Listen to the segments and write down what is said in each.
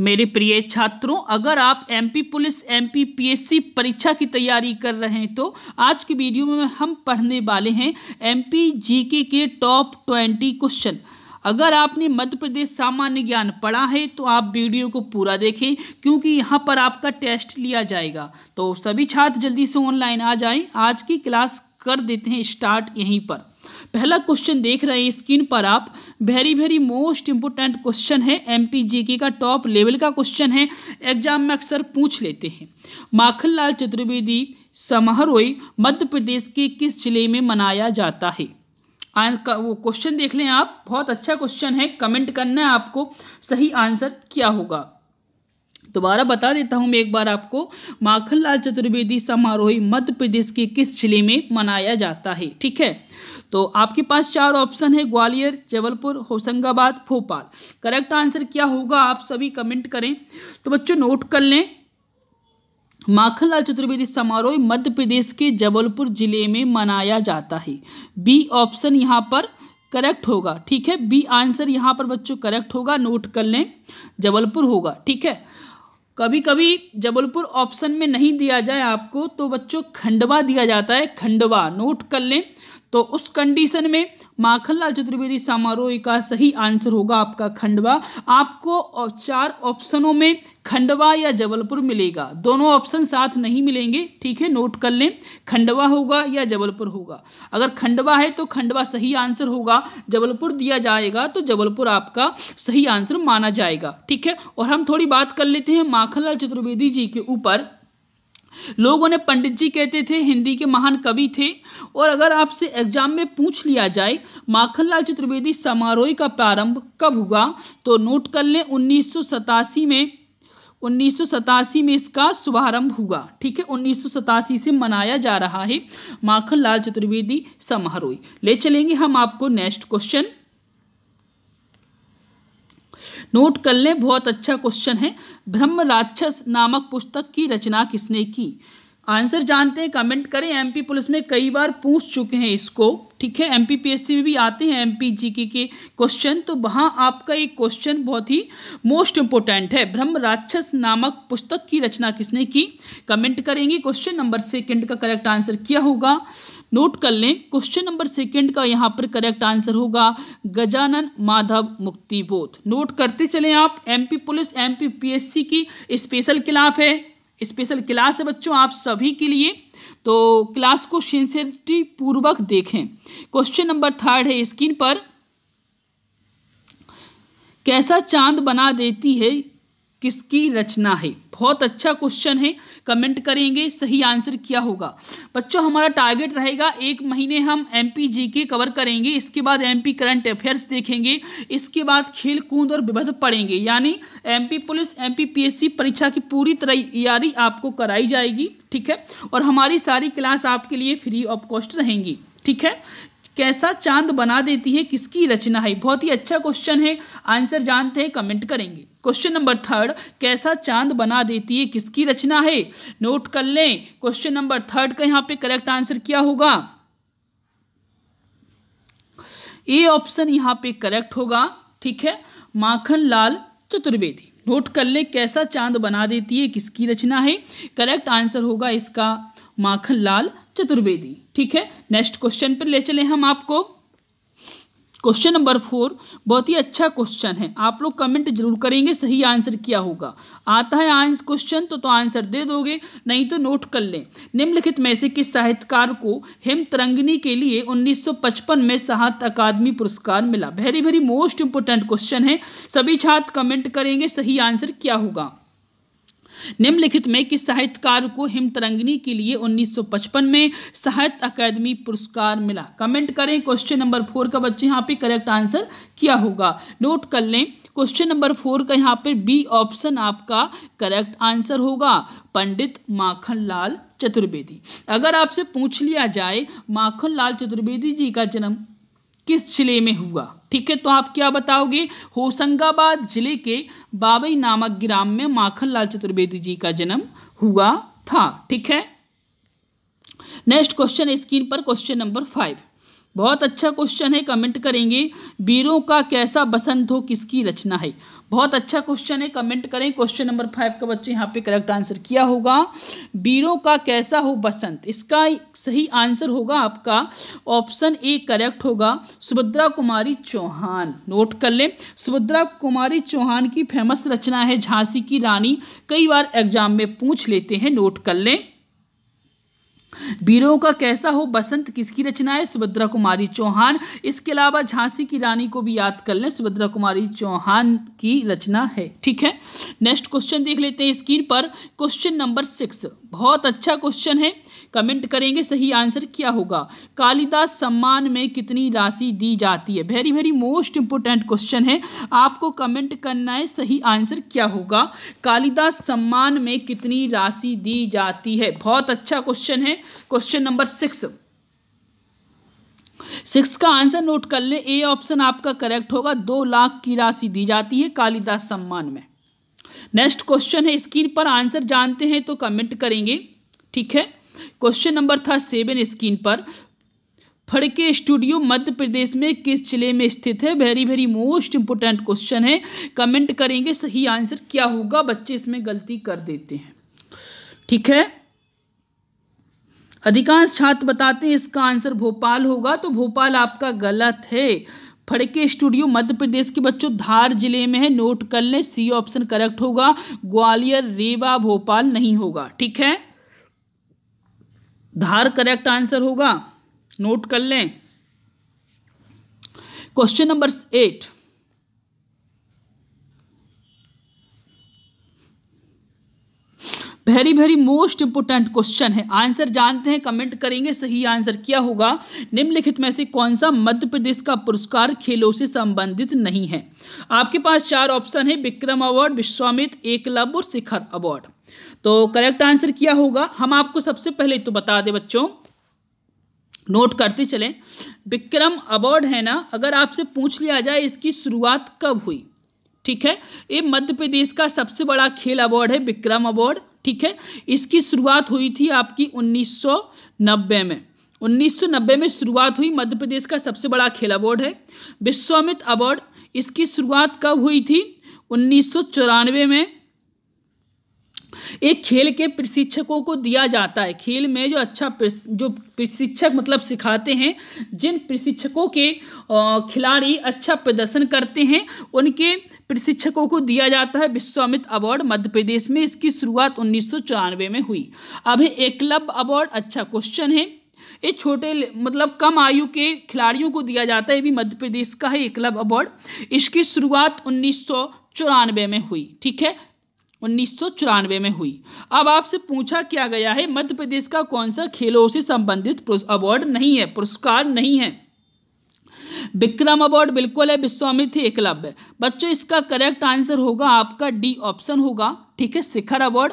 मेरे प्रिय छात्रों अगर आप एमपी पुलिस एमपी पीएससी परीक्षा की तैयारी कर रहे हैं तो आज की वीडियो में हम पढ़ने वाले हैं एमपी जीके के टॉप ट्वेंटी क्वेश्चन अगर आपने मध्य प्रदेश सामान्य ज्ञान पढ़ा है तो आप वीडियो को पूरा देखें क्योंकि यहाँ पर आपका टेस्ट लिया जाएगा तो सभी छात्र जल्दी से ऑनलाइन आ जाएं आज की क्लास कर देते हैं स्टार्ट यहीं पर पहला क्वेश्चन देख रहे हैं स्क्रीन पर आप very very most important question है एम पी का टॉप लेवल का क्वेश्चन है एग्जाम में अक्सर पूछ लेते हैं माखनलाल चतुर्वेदी समारोह मध्य प्रदेश के किस जिले में मनाया जाता है का वो क्वेश्चन देख लें आप बहुत अच्छा क्वेश्चन है कमेंट करना है आपको सही आंसर क्या होगा दोबारा बता देता हूँ मैं एक बार आपको माखन लाल चतुर्वेदी समारोह मध्य प्रदेश के किस जिले में मनाया जाता है ठीक है तो आपके पास चार ऑप्शन है ग्वालियर जबलपुर होशंगाबाद भोपाल करेक्ट आंसर क्या होगा आप सभी कमेंट करें तो बच्चों नोट कर लें माखनलाल चतुर्वेदी समारोह मध्य प्रदेश के जबलपुर जिले में मनाया जाता है बी ऑप्शन यहाँ पर करेक्ट होगा ठीक है बी आंसर यहाँ पर बच्चों करेक्ट होगा नोट कर लें जबलपुर होगा ठीक है कभी कभी जबलपुर ऑप्शन में नहीं दिया जाए आपको तो बच्चों खंडवा दिया जाता है खंडवा नोट कर लें तो उस कंडीशन में माखनलाल चतुर्वेदी समारोह का सही आंसर होगा आपका खंडवा आपको चार ऑप्शनों में खंडवा या जबलपुर मिलेगा दोनों ऑप्शन साथ नहीं मिलेंगे ठीक है नोट कर लें खंडवा होगा या जबलपुर होगा अगर खंडवा है तो खंडवा सही आंसर होगा जबलपुर दिया जाएगा तो जबलपुर आपका सही आंसर माना जाएगा ठीक है और हम थोड़ी बात कर लेते हैं माखनलाल चतुर्वेदी जी के ऊपर लोग उन्हें पंडित जी कहते थे हिंदी के महान कवि थे और अगर आपसे एग्जाम में पूछ लिया जाए माखनलाल चतुर्वेदी समारोह का प्रारंभ कब हुआ तो नोट कर लें उन्नीस में उन्नीस में इसका शुभारंभ हुआ ठीक है उन्नीस से मनाया जा रहा है माखनलाल चतुर्वेदी समारोह ले चलेंगे हम आपको नेक्स्ट क्वेश्चन नोट कर लें बहुत अच्छा क्वेश्चन है ब्रह्म राक्षस नामक पुस्तक की रचना किसने की आंसर जानते हैं कमेंट करें एमपी पुलिस में कई बार पूछ चुके हैं इसको ठीक है एमपी पीएससी में भी आते हैं एमपी जीके के क्वेश्चन तो वहाँ आपका एक क्वेश्चन बहुत ही मोस्ट इम्पोर्टेंट है ब्रह्म राक्षस नामक पुस्तक की रचना किसने की कमेंट करेंगे क्वेश्चन नंबर सेकंड का करेक्ट आंसर क्या होगा नोट कर लें क्वेश्चन नंबर सेकंड का यहाँ पर करेक्ट आंसर होगा गजानन माधव मुक्तिबोध नोट करते चलें आप एमपी पुलिस एमपी की स्पेशल क्लाफ है स्पेशल क्लास है बच्चों आप सभी के लिए तो क्लास को सिंसियरिटी पूर्वक देखें क्वेश्चन नंबर थर्ड है स्क्रीन पर कैसा चांद बना देती है किसकी रचना है बहुत अच्छा क्वेश्चन है कमेंट करेंगे सही आंसर क्या होगा बच्चों हमारा टारगेट रहेगा एक महीने हम एम पी जी के कवर करेंगे इसके बाद एम पी करंट अफेयर्स देखेंगे इसके बाद खेल कूद और विभद पढ़ेंगे यानी M P police M P P S C परीक्षा की पूरी तैयारी आपको कराई जाएगी ठीक है और हमारी सारी क्लास आपके लिए फ्री ऑफ कॉस्ट रहेंगी ठीक है कैसा चांद बना देती है किसकी रचना है बहुत ही अच्छा क्वेश्चन है आंसर जानते हैं कमेंट करेंगे क्वेश्चन नंबर थर्ड कैसा चांद बना देती है किसकी रचना है नोट कर लें क्वेश्चन नंबर थर्ड का यहाँ पे करेक्ट आंसर क्या होगा ए ऑप्शन यहाँ पे करेक्ट होगा ठीक है माखन लाल चतुर्वेदी नोट कर ले कैसा चांद बना देती है किसकी रचना है करेक्ट आंसर होगा इसका माखन लाल चतुर्वेदी ठीक है नेक्स्ट क्वेश्चन पर ले चले हम आपको क्वेश्चन नंबर फोर बहुत ही अच्छा क्वेश्चन है आप लोग कमेंट जरूर करेंगे सही आंसर क्या होगा आता है आंस क्वेश्चन तो तो आंसर दे दोगे नहीं तो नोट कर लें निम्नलिखित में से किस साहित्यकार को हेम तरंगनी के लिए 1955 में साहित्य अकादमी पुरस्कार मिला very very most important question है सभी छात्र कमेंट करेंगे सही आंसर क्या होगा निम्नलिखित में किस साहित्यकार को हिमतरंगिनी के लिए 1955 में साहित्य अकादमी पुरस्कार मिला कमेंट करें क्वेश्चन नंबर फोर का बच्चे यहाँ पे करेक्ट आंसर क्या होगा नोट कर लें क्वेश्चन नंबर फोर का यहाँ पे बी ऑप्शन आपका करेक्ट आंसर होगा पंडित माखनलाल चतुर्वेदी अगर आपसे पूछ लिया जाए माखनलाल चतुर्वेदी जी का जन्म किस जिले में हुआ ठीक है तो आप क्या बताओगे होशंगाबाद जिले के बाबई नामक ग्राम में माखनलाल चतुर्वेदी जी का जन्म हुआ था ठीक है नेक्स्ट क्वेश्चन स्क्रीन पर क्वेश्चन नंबर फाइव बहुत अच्छा क्वेश्चन है कमेंट करेंगे बीरों का कैसा बसंत हो किसकी रचना है बहुत अच्छा क्वेश्चन है कमेंट करें क्वेश्चन नंबर फाइव का बच्चे यहाँ पे करेक्ट आंसर किया होगा बीरों का कैसा हो बसंत इसका सही आंसर होगा आपका ऑप्शन ए करेक्ट होगा सुभद्रा कुमारी चौहान नोट कर लें सुभद्रा कुमारी चौहान की फेमस रचना है झांसी की रानी कई बार एग्जाम में पूछ लेते हैं नोट कर लें बीरों का कैसा हो बसंत किसकी रचना है सुभद्रा कुमारी चौहान इसके अलावा झांसी की रानी को भी याद कर लें सुभद्रा कुमारी चौहान की रचना है ठीक है नेक्स्ट क्वेश्चन देख लेते हैं स्क्रीन पर क्वेश्चन नंबर सिक्स बहुत अच्छा क्वेश्चन है कमेंट करेंगे सही आंसर क्या होगा कालिदास सम्मान में कितनी राशि दी जाती है very very most important question है आपको कमेंट करना है सही आंसर क्या होगा कालिदास सम्मान में कितनी राशि दी जाती है बहुत अच्छा क्वेश्चन है क्वेश्चन नंबर सिक्स सिक्स का आंसर नोट कर ले ए ऑप्शन आपका करेक्ट होगा दो लाख की राशि दी जाती है कालिदास सम्मान में नेक्स्ट क्वेश्चन है स्क्रीन पर आंसर जानते हैं तो कमेंट करेंगे ठीक है क्वेश्चन नंबर था सेवन स्क्रीन पर फड़के स्टूडियो मध्य प्रदेश में किस जिले में स्थित है very very most important question है कमेंट करेंगे सही आंसर क्या होगा बच्चे इसमें गलती कर देते हैं ठीक है अधिकांश छात्र बताते हैं इसका आंसर भोपाल होगा तो भोपाल आपका गलत है फड़के स्टूडियो मध्य प्रदेश के बच्चों धार जिले में है नोट कर लें सी ऑप्शन करेक्ट होगा ग्वालियर रेवा भोपाल नहीं होगा ठीक है धार करेक्ट आंसर होगा नोट कर लें question number eight very very most important question है आंसर जानते हैं कमेंट करेंगे सही आंसर क्या होगा निम्नलिखित में से कौन सा मध्य प्रदेश का पुरस्कार खेलों से संबंधित नहीं है आपके पास चार ऑप्शन है विक्रम अवार्ड विश्वामित्र एकलव्य और शिखर अवार्ड तो करेक्ट आंसर क्या होगा हम आपको सबसे पहले तो बता दें बच्चों नोट करते चलें विक्रम अवार्ड है ना अगर आपसे पूछ लिया जाए इसकी शुरुआत कब हुई ठीक है ये मध्य प्रदेश का सबसे बड़ा खेल अवार्ड है विक्रम अवार्ड ठीक है इसकी शुरुआत हुई थी आपकी 1990 में 1990 में शुरुआत हुई मध्य प्रदेश का सबसे बड़ा खेल अवार्ड है विश्वामित अवार्ड इसकी शुरुआत कब हुई थी उन्नीस में एक खेल के प्रशिक्षकों को दिया जाता है खेल में जो अच्छा जो प्रशिक्षक मतलब सिखाते हैं जिन प्रशिक्षकों के खिलाड़ी अच्छा प्रदर्शन करते हैं उनके प्रशिक्षकों को दिया जाता है विश्वामित्र अवार्ड मध्य प्रदेश में इसकी शुरुआत उन्नीस में हुई अब है अवार्ड अच्छा क्वेश्चन है ये छोटे मतलब कम आयु के खिलाड़ियों को दिया जाता है ये भी मध्य प्रदेश का है एकलव अवार्ड इसकी शुरुआत उन्नीस में हुई ठीक है उन्नीस में हुई अब आपसे पूछा क्या गया है मध्य प्रदेश का कौन सा खेलों से संबंधित अवार्ड नहीं है पुरस्कार नहीं है विक्रम अवार्ड बिल्कुल है विश्वामित्र एकलव्य बच्चों इसका करेक्ट आंसर होगा आपका डी ऑप्शन होगा ठीक है शिखर अवार्ड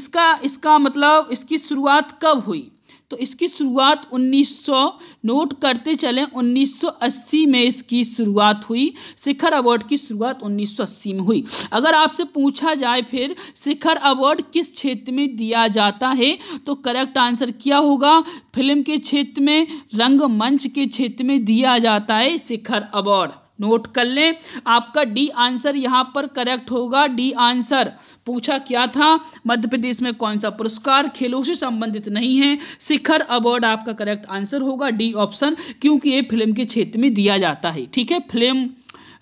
इसका इसका मतलब इसकी शुरुआत कब हुई तो इसकी शुरुआत 1900 नोट करते चलें 1980 में इसकी शुरुआत हुई शिखर अवार्ड की शुरुआत 1980 में हुई अगर आपसे पूछा जाए फिर शिखर अवार्ड किस क्षेत्र में दिया जाता है तो करेक्ट आंसर क्या होगा फिल्म के क्षेत्र में रंगमंच के क्षेत्र में दिया जाता है शिखर अवार्ड नोट कर लें आपका डी आंसर यहां पर करेक्ट होगा डी आंसर पूछा क्या था मध्य प्रदेश में कौन सा पुरस्कार खेलों से संबंधित नहीं है शिखर अवार्ड आपका करेक्ट आंसर होगा डी ऑप्शन क्योंकि ये फिल्म के क्षेत्र में दिया जाता है ठीक है फिल्म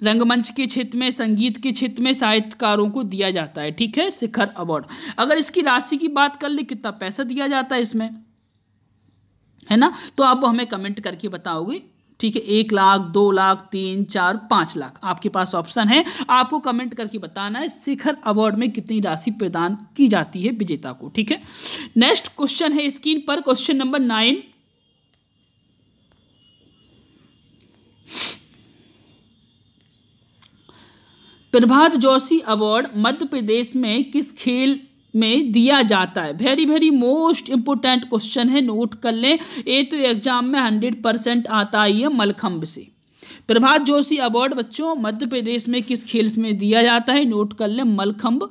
रंगमंच के क्षेत्र में संगीत के क्षेत्र में साहित्यकारों को दिया जाता है ठीक है शिखर अवार्ड अगर इसकी राशि की बात कर ले कितना पैसा दिया जाता है इसमें है ना तो आप हमें कमेंट करके बताओगे ठीक है एक लाख दो लाख तीन चार पाँच लाख आपके पास ऑप्शन है आपको कमेंट करके बताना है शिखर अवार्ड में कितनी राशि प्रदान की जाती है विजेता को ठीक है नेक्स्ट क्वेश्चन है स्क्रीन पर question number nine Prabhat Joshi award Madhya Pradesh में किस खेल में दिया जाता है very very most important question है नोट कर लें ये तो एग्जाम में हंड्रेड परसेंट आता ही है मलखम्ब से प्रभात जोशी अवार्ड बच्चों मध्य प्रदेश में किस खेल में दिया जाता है नोट कर लें मलखम्ब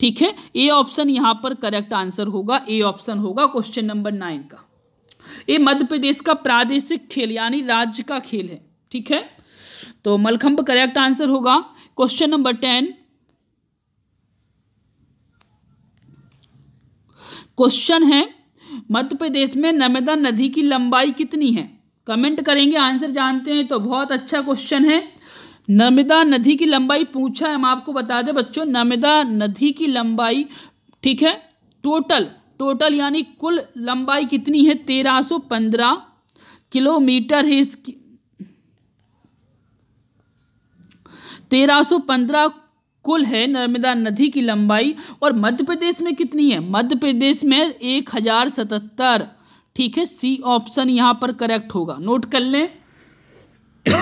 ठीक है ए ऑप्शन यहाँ पर करेक्ट आंसर होगा ए ऑप्शन होगा क्वेश्चन नंबर नाइन का ये मध्य प्रदेश का प्रादेशिक खेल यानी राज्य का खेल है ठीक है तो मलखम्ब करेक्ट आंसर होगा क्वेश्चन नंबर टेन क्वेश्चन है मध्य प्रदेश में नर्मदा नदी की लंबाई कितनी है कमेंट करेंगे आंसर जानते हैं तो बहुत अच्छा क्वेश्चन है नर्मदा नदी की लंबाई पूछा हम आपको बता दें बच्चों नर्मदा नदी की लंबाई ठीक है टोटल टोटल यानी कुल लंबाई कितनी है तेरह सौ पंद्रह किलोमीटर है इसकी तेरह सौ पंद्रह कुल है नर्मदा नदी की लंबाई और मध्य प्रदेश में कितनी है मध्य प्रदेश में एक हजार सतहत्तर ठीक है सी ऑप्शन यहां पर करेक्ट होगा नोट कर लें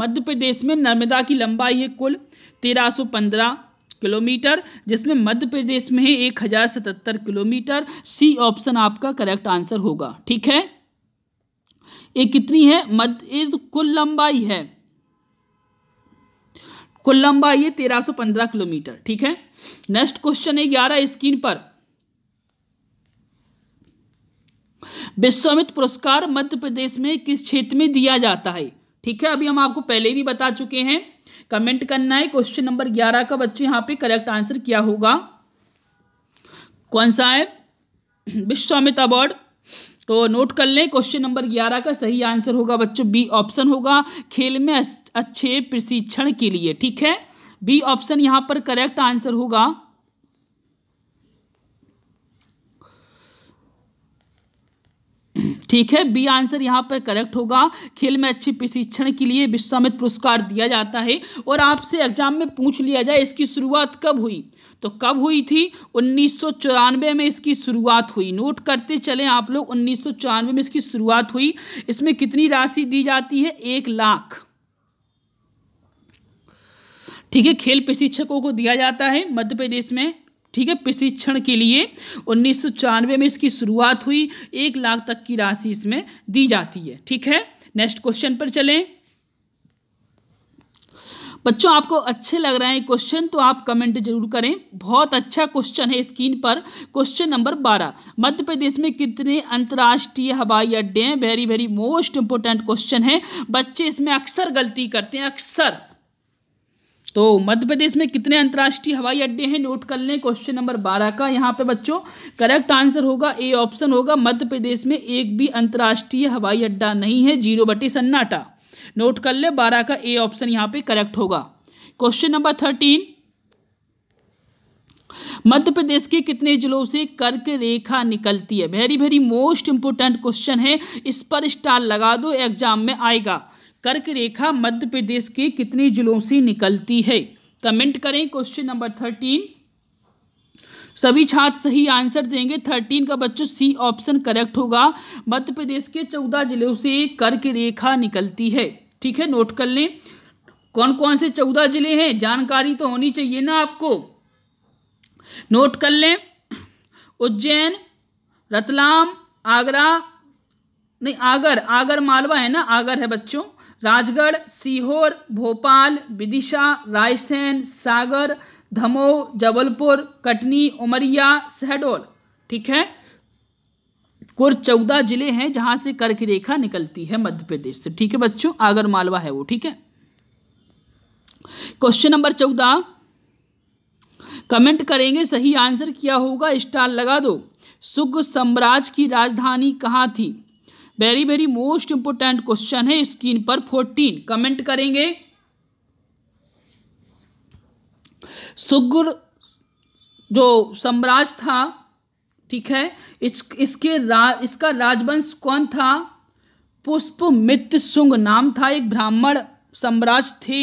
मध्य प्रदेश में नर्मदा की लंबाई है कुल तेरह सौ पंद्रह किलोमीटर जिसमें मध्य प्रदेश में है एक हजार सतहत्तर किलोमीटर सी ऑप्शन आपका करेक्ट आंसर होगा ठीक है ये कितनी है मध्य तो कुल लंबाई है तेरह ये पंद्रह किलोमीटर ठीक है नेक्स्ट क्वेश्चन है ग्यारह स्क्रीन पर विश्वमित पुरस्कार मध्य प्रदेश में किस क्षेत्र में दिया जाता है ठीक है अभी हम आपको पहले भी बता चुके हैं कमेंट करना है क्वेश्चन नंबर ग्यारह का बच्चे यहां पे करेक्ट आंसर क्या होगा कौन सा है विश्वामित अवार्ड तो नोट कर लें क्वेश्चन नंबर ग्यारह का सही आंसर होगा बच्चों बी ऑप्शन होगा खेल में अच्छे प्रशिक्षण के लिए ठीक है बी ऑप्शन यहाँ पर करेक्ट आंसर होगा ठीक है बी आंसर यहाँ पर करेक्ट होगा खेल में अच्छे प्रशिक्षण के लिए विश्वामित्र पुरस्कार दिया जाता है और आपसे एग्जाम में पूछ लिया जाए इसकी शुरुआत कब हुई तो कब हुई थी उन्नीस में इसकी शुरुआत हुई नोट करते चले आप लोग उन्नीस में इसकी शुरुआत हुई इसमें कितनी राशि दी जाती है एक लाख ठीक है खेल प्रशिक्षकों को दिया जाता है मध्य प्रदेश में ठीक है प्रशिक्षण के लिए उन्नीस में इसकी शुरुआत हुई एक लाख तक की राशि इसमें दी जाती है ठीक है नेक्स्ट क्वेश्चन पर चलें बच्चों आपको अच्छे लग रहे हैं क्वेश्चन तो आप कमेंट जरूर करें बहुत अच्छा क्वेश्चन है स्क्रीन पर क्वेश्चन नंबर बारह मध्य प्रदेश में कितने अंतर्राष्ट्रीय हवाई अड्डे हैं very very most important question है बच्चे इसमें अक्सर गलती करते हैं अक्सर तो मध्य प्रदेश में कितने अंतर्राष्ट्रीय हवाई अड्डे हैं नोट कर लें क्वेश्चन नंबर बारह का यहाँ पे बच्चों करेक्ट आंसर होगा ए ऑप्शन होगा मध्य प्रदेश में एक भी अंतर्राष्ट्रीय हवाई अड्डा नहीं है जीरो बटी सन्नाटा नोट कर ले बारह का ए ऑप्शन यहाँ पे करेक्ट होगा question number thirteen Madhya Pradesh के कितने जिलों से कर्क रेखा निकलती है very very most important question है इस पर स्टार लगा दो एग्जाम में आएगा कर्क रेखा मध्य प्रदेश के कितने जिलों से निकलती है कमेंट करें क्वेश्चन नंबर थर्टीन सभी छात्र सही आंसर देंगे थर्टीन का बच्चों सी ऑप्शन करेक्ट होगा मध्य प्रदेश के चौदह जिलों से कर्क रेखा निकलती है ठीक है नोट कर लें कौन कौन से चौदह जिले हैं जानकारी तो होनी चाहिए ना आपको नोट कर लें उज्जैन रतलाम आगरा नहीं आगर आगर मालवा है ना आगर है बच्चों राजगढ़ सीहोर भोपाल विदिशा रायसेन सागर धमोह जबलपुर कटनी उमरिया शहडोल ठीक है कुल चौदह जिले हैं जहां से कर्क रेखा निकलती है मध्य प्रदेश से ठीक है बच्चों आगर मालवा है वो ठीक है क्वेश्चन नंबर चौदह कमेंट करेंगे सही आंसर क्या होगा स्टार लगा दो सुग सम्राज की राजधानी कहाँ थी very very most important question है स्क्रीन पर फोर्टीन कमेंट करेंगे सुगुर जो सम्राज था ठीक है इस, इसके रा, इसका राजवंश कौन था पुष्प मित्र सुंग नाम था एक ब्राह्मण सम्राज थे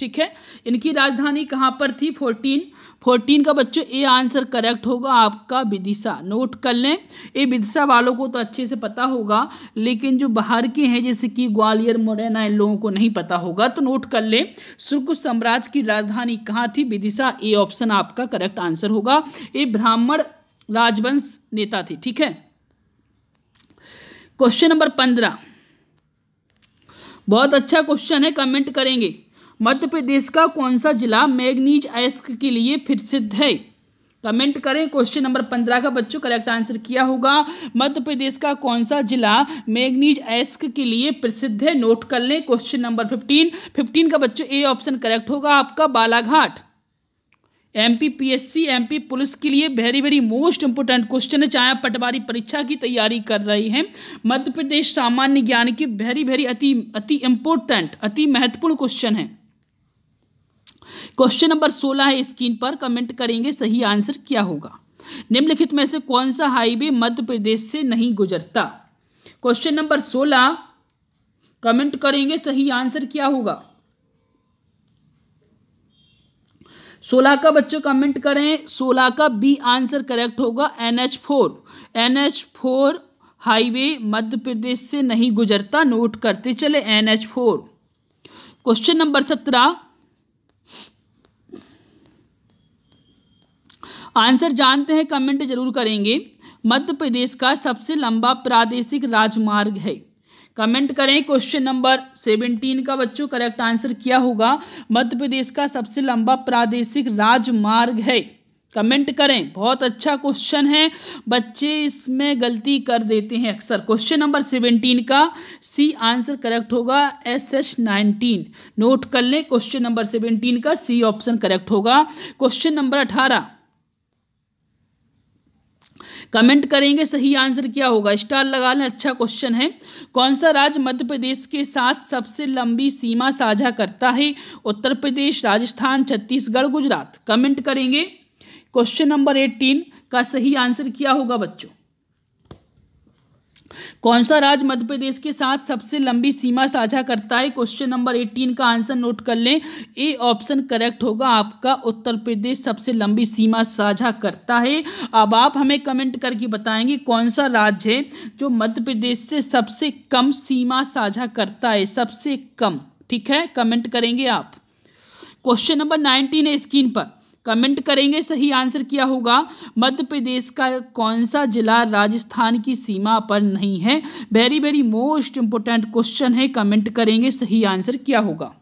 ठीक है इनकी राजधानी कहाँ पर थी फोर्टीन फोर्टीन का बच्चों ए आंसर करेक्ट होगा आपका विदिशा नोट कर लें ये विदिशा वालों को तो अच्छे से पता होगा लेकिन जो बाहर के हैं जैसे कि ग्वालियर मुरैना इन लोगों को नहीं पता होगा तो नोट कर लें शुल्क साम्राज्य की राजधानी कहाँ थी विदिशा ए ऑप्शन आपका करेक्ट आंसर होगा ये ब्राह्मण राजवंश नेता थी ठीक है क्वेश्चन नंबर पंद्रह बहुत अच्छा क्वेश्चन है कमेंट करेंगे मध्य प्रदेश का कौन सा जिला मैग्नीज अयस्क के लिए प्रसिद्ध है कमेंट करें क्वेश्चन नंबर पंद्रह का बच्चों करेक्ट आंसर किया होगा मध्य प्रदेश का कौन सा जिला मैग्नीज एस्क के लिए प्रसिद्ध है नोट कर लें क्वेश्चन नंबर फिफ्टीन फिफ्टीन का बच्चों ए ऑप्शन करेक्ट होगा आपका Balaghat MP PSC MP police के लिए very very most important question है चाहे आप पटवारी परीक्षा की तैयारी कर रहे हैं मध्य प्रदेश सामान्य ज्ञान की वेरी वेरी अति अति इम्पोर्टेंट अति महत्वपूर्ण क्वेश्चन है क्वेश्चन नंबर सोलह है स्क्रीन पर कमेंट करेंगे सही आंसर क्या होगा निम्नलिखित में से कौन सा हाईवे मध्य प्रदेश से नहीं गुजरता क्वेश्चन नंबर सोलह कमेंट करेंगे सही आंसर क्या होगा सोलह का बच्चों कमेंट करें सोलह का बी आंसर करेक्ट होगा N H four N H four highway Madhya Pradesh से नहीं गुजरता नोट करते चले N H four question number सत्रह आंसर जानते हैं कमेंट जरूर करेंगे मध्य प्रदेश का सबसे लंबा प्रादेशिक राजमार्ग है कमेंट करें क्वेश्चन नंबर सेवेंटीन का बच्चों करेक्ट आंसर क्या होगा मध्य प्रदेश का सबसे लंबा प्रादेशिक राजमार्ग है कमेंट करें बहुत अच्छा क्वेश्चन है बच्चे इसमें गलती कर देते हैं अक्सर क्वेश्चन नंबर सेवेंटीन का सी आंसर करेक्ट होगा एस एस नाइनटीन नोट कर लें क्वेश्चन नंबर सेवेंटीन का सी ऑप्शन करेक्ट होगा क्वेश्चन नंबर अठारह कमेंट करेंगे सही आंसर क्या होगा स्टार लगा लें अच्छा क्वेश्चन है कौन सा राज्य मध्य प्रदेश के साथ सबसे लंबी सीमा साझा करता है उत्तर प्रदेश राजस्थान छत्तीसगढ़ गुजरात कमेंट करेंगे क्वेश्चन नंबर एटीन का सही आंसर क्या होगा बच्चों कौन सा राज्य मध्य प्रदेश के साथ सबसे लंबी सीमा साझा करता है क्वेश्चन नंबर एटीन का आंसर नोट कर लें ए ऑप्शन करेक्ट होगा आपका उत्तर प्रदेश सबसे लंबी सीमा साझा करता है अब आप हमें कमेंट करके बताएंगे कौन सा राज्य है जो मध्य प्रदेश से सबसे कम सीमा साझा करता है सबसे कम ठीक है कमेंट करेंगे आप क्वेश्चन नंबर नाइनटीन है स्क्रीन पर कमेंट करेंगे सही आंसर क्या होगा मध्य प्रदेश का कौन सा जिला राजस्थान की सीमा पर नहीं है very very most important question है कमेंट करेंगे सही आंसर क्या होगा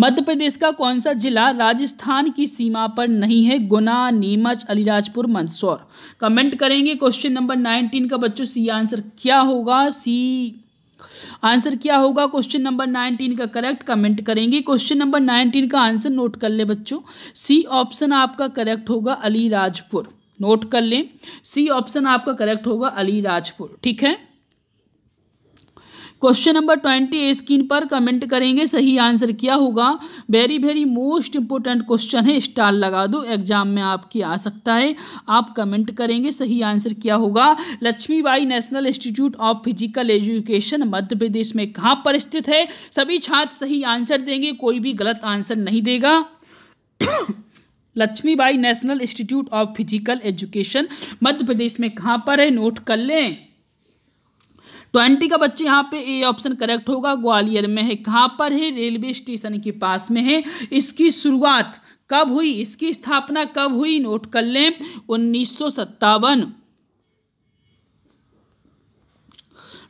मध्य प्रदेश का कौन सा जिला राजस्थान की सीमा पर नहीं है गुना नीमच अलीराजपुर मंदसौर कमेंट करेंगे क्वेश्चन नंबर नाइनटीन का बच्चों सी आंसर क्या होगा सी आंसर क्या होगा क्वेश्चन नंबर नाइनटीन का करेक्ट कमेंट करेंगे क्वेश्चन नंबर नाइनटीन का आंसर नोट कर ले बच्चों सी ऑप्शन आपका करेक्ट होगा अलीराजपुर नोट कर लें सी ऑप्शन आपका करेक्ट होगा अलीराजपुर ठीक है क्वेश्चन नंबर ट्वेंटी स्क्रीन पर कमेंट करेंगे सही आंसर क्या होगा very very most important question है स्टार लगा दो एग्जाम में आपकी आ सकता है आप कमेंट करेंगे सही आंसर क्या होगा Laxmibai national institute of physical education Madhya Pradesh में कहाँ पर स्थित है सभी छात्र सही आंसर देंगे कोई भी गलत आंसर नहीं देगा Laxmibai national institute of physical education Madhya Pradesh में कहाँ पर है नोट कर लें ट्वेंटी तो का बच्चे यहाँ पे ए ऑप्शन करेक्ट होगा ग्वालियर में है कहाँ पर है रेलवे स्टेशन के पास में है इसकी शुरुआत कब हुई इसकी स्थापना कब हुई नोट कर लें उन्नीस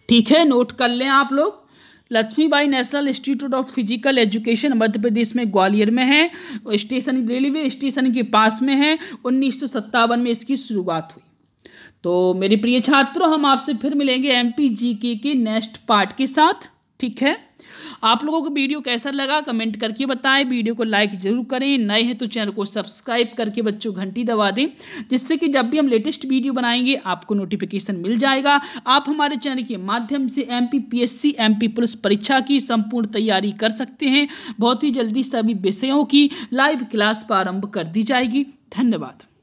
ठीक है नोट कर लें आप लोग Laxmibai national institute of physical education Madhya Pradesh में ग्वालियर में है स्टेशन रेलवे स्टेशन के पास में है उन्नीस में इसकी शुरुआत हुई तो मेरे प्रिय छात्रों हम आपसे फिर मिलेंगे एम पी जी के के नेक्स्ट पार्ट के साथ ठीक है आप लोगों को वीडियो कैसा लगा कमेंट करके बताएं वीडियो को लाइक जरूर करें नए हैं तो चैनल को सब्सक्राइब करके बच्चों घंटी दबा दें जिससे कि जब भी हम लेटेस्ट वीडियो बनाएंगे आपको नोटिफिकेशन मिल जाएगा आप हमारे चैनल के माध्यम से M P P S C M P police परीक्षा की संपूर्ण तैयारी कर सकते हैं बहुत ही जल्दी सभी विषयों की लाइव क्लास प्रारंभ कर दी जाएगी धन्यवाद